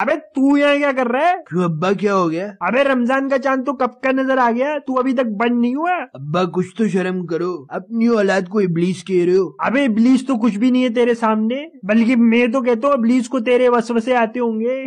अबे तू यहाँ क्या कर रहा है अब्बा क्या हो गया अबे रमजान का चांद तो कब का नजर आ गया तू अभी तक बंद नहीं हुआ अब्बा कुछ तो शर्म करो अपनी औलाद को इब्लीस कह रहे हो अबे इब्लीस तो कुछ भी नहीं है तेरे सामने बल्कि मैं तो कहता हूँ इब्लीस को तेरे वसवसे आते होंगे